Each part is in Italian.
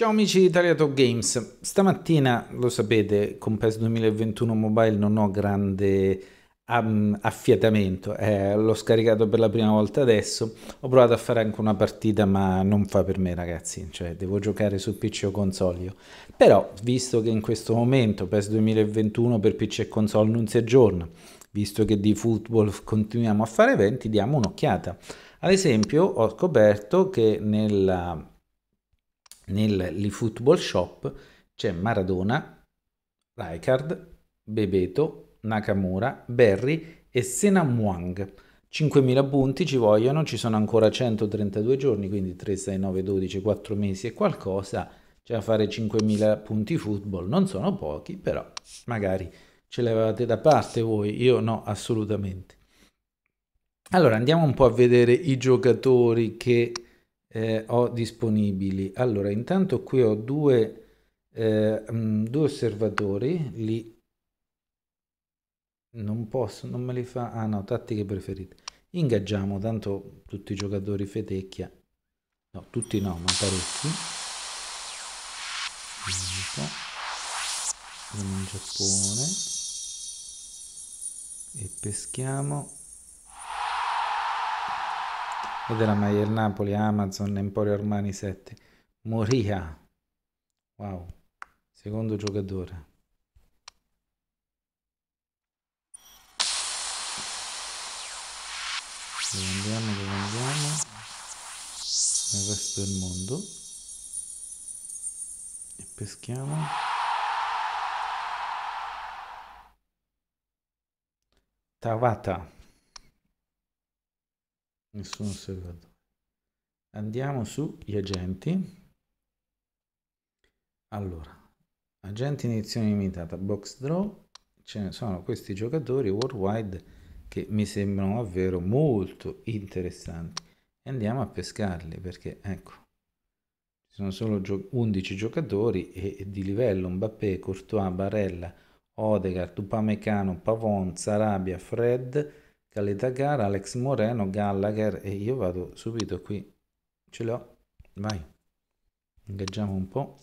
Ciao amici di Italia Games, stamattina lo sapete con PES 2021 Mobile non ho grande um, affiatamento, eh, l'ho scaricato per la prima volta adesso, ho provato a fare anche una partita ma non fa per me ragazzi, cioè devo giocare su PC o console. Però visto che in questo momento PES 2021 per PC e console non si aggiorna, visto che di football continuiamo a fare eventi, diamo un'occhiata. Ad esempio ho scoperto che nella nell'eFootball Shop c'è Maradona, Rijkaard, Bebeto, Nakamura, Berry e Senamwang. 5.000 punti ci vogliono, ci sono ancora 132 giorni, quindi 3, 6, 9, 12, 4 mesi e qualcosa. Cioè da fare 5.000 punti football, non sono pochi, però magari ce li avevate da parte voi, io no, assolutamente. Allora andiamo un po' a vedere i giocatori che eh, ho disponibili? Allora, intanto qui ho due, eh, mh, mm, due osservatori, li non posso, non me li fa. Ah no, tattiche preferite. Ingaggiamo tanto tutti i giocatori fetecchia. No, tutti no, ma parecchi. Andiamo in Giappone. E peschiamo e della Maier Napoli, Amazon, Emporio Armani 7. Moria. Wow. Secondo giocatore. Dove andiamo, dove andiamo? Nel resto del mondo. E peschiamo. Tavata. Nessun osservatore Andiamo su gli agenti. Allora, agenti in edizione limitata, box draw, ce ne sono questi giocatori worldwide che mi sembrano davvero molto interessanti. Andiamo a pescarli perché, ecco, ci sono solo 11 giocatori e, e di livello Mbappé, Courtois, Barella, Odegaard, Upamecano, Pavon, Sarabia, Fred, Caleta Gara, Alex Moreno, Gallagher e io vado subito qui. Ce l'ho. Vai. Ingaggiamo un po'.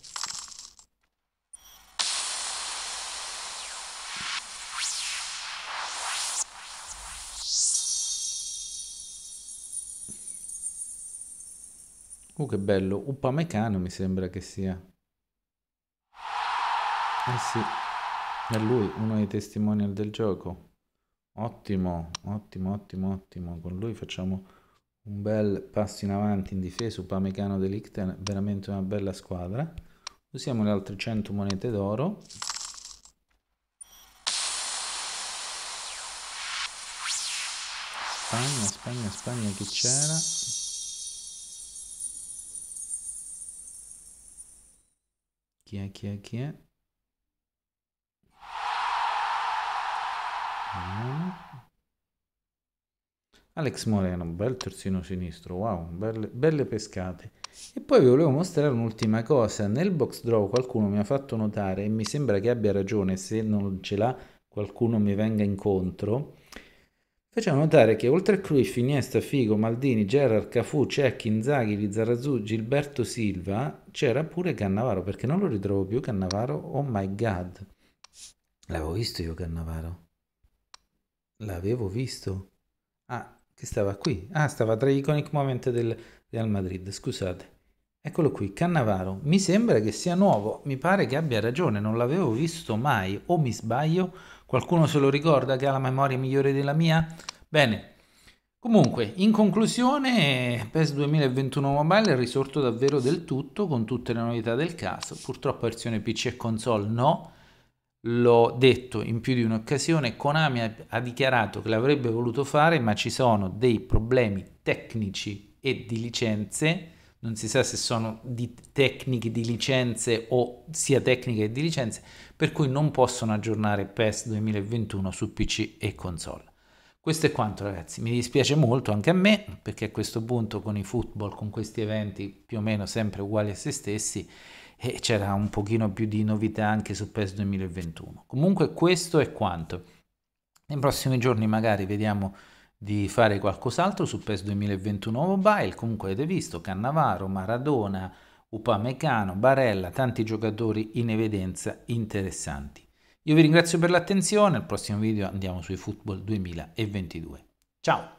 Uh, che bello. Uppamecano mi sembra che sia. Eh sì, è lui, uno dei testimonial del gioco. Ottimo, ottimo, ottimo, ottimo. Con lui facciamo un bel passo in avanti in difesa. Upamecano De Lichten, veramente una bella squadra. Usiamo le altre 100 monete d'oro. Spagna, Spagna, Spagna, chi c'era? Chi è, chi è, chi è? Alex Moreno, bel terzino sinistro, wow, belle, belle pescate. E poi vi volevo mostrare un'ultima cosa, nel box draw qualcuno mi ha fatto notare, e mi sembra che abbia ragione, se non ce l'ha qualcuno mi venga incontro, Facciamo notare che oltre a Cruyff, Iniesta, Figo, Maldini, Gerard, Cafu, Cecchi, Inzaghi, Lizarazu, Gilberto Silva, c'era pure Cannavaro, perché non lo ritrovo più Cannavaro, oh my god. L'avevo visto io Cannavaro. L'avevo visto. Ah, che stava qui. Ah, stava tra gli iconic moment del Real Madrid, scusate. Eccolo qui, Cannavaro. Mi sembra che sia nuovo, mi pare che abbia ragione, non l'avevo visto mai, o mi sbaglio? Qualcuno se lo ricorda che ha la memoria migliore della mia? Bene. Comunque, in conclusione, PES 2021 Mobile è risorto davvero del tutto con tutte le novità del caso. Purtroppo versione PC e console no, l'ho detto in più di un'occasione, Konami ha, ha dichiarato che l'avrebbe voluto fare, ma ci sono dei problemi tecnici e di licenze, non si sa se sono di tecniche di licenze o sia tecniche che di licenze, per cui non possono aggiornare PES 2021 su PC e console. Questo è quanto ragazzi, mi dispiace molto anche a me, perché a questo punto con i football, con questi eventi più o meno sempre uguali a se stessi, e c'era un pochino più di novità anche su PES 2021. Comunque questo è quanto. Nei prossimi giorni magari vediamo di fare qualcos'altro su PES 2021 Mobile, comunque avete visto Cannavaro, Maradona, Upamecano, Barella, tanti giocatori in evidenza interessanti. Io vi ringrazio per l'attenzione, al prossimo video andiamo sui Football 2022. Ciao!